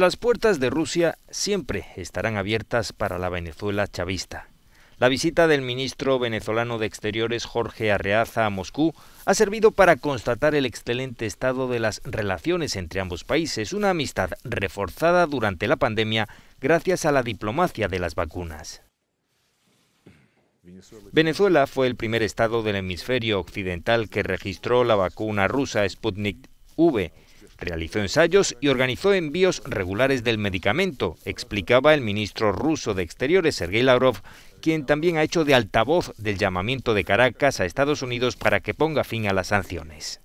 Las puertas de Rusia siempre estarán abiertas para la Venezuela chavista. La visita del ministro venezolano de Exteriores Jorge Arreaza a Moscú ha servido para constatar el excelente estado de las relaciones entre ambos países, una amistad reforzada durante la pandemia gracias a la diplomacia de las vacunas. Venezuela fue el primer estado del hemisferio occidental que registró la vacuna rusa Sputnik V Realizó ensayos y organizó envíos regulares del medicamento, explicaba el ministro ruso de Exteriores, Sergei Lavrov, quien también ha hecho de altavoz del llamamiento de Caracas a Estados Unidos para que ponga fin a las sanciones.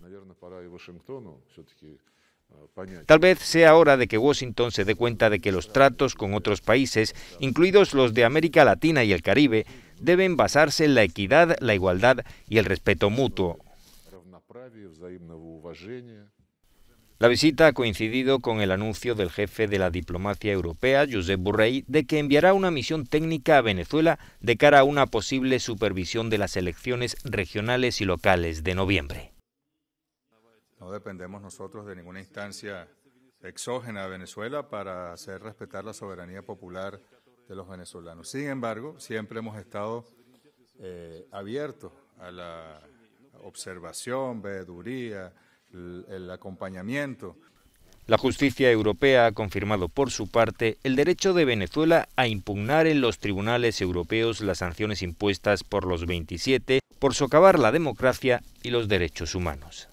Tal vez sea hora de que Washington se dé cuenta de que los tratos con otros países, incluidos los de América Latina y el Caribe, deben basarse en la equidad, la igualdad y el respeto mutuo. La visita ha coincidido con el anuncio del jefe de la diplomacia europea, Josep Borrell, de que enviará una misión técnica a Venezuela de cara a una posible supervisión de las elecciones regionales y locales de noviembre. No dependemos nosotros de ninguna instancia exógena a Venezuela para hacer respetar la soberanía popular de los venezolanos. Sin embargo, siempre hemos estado eh, abiertos a la observación, veeduría, el, acompañamiento. La justicia europea ha confirmado por su parte el derecho de Venezuela a impugnar en los tribunales europeos las sanciones impuestas por los 27 por socavar la democracia y los derechos humanos.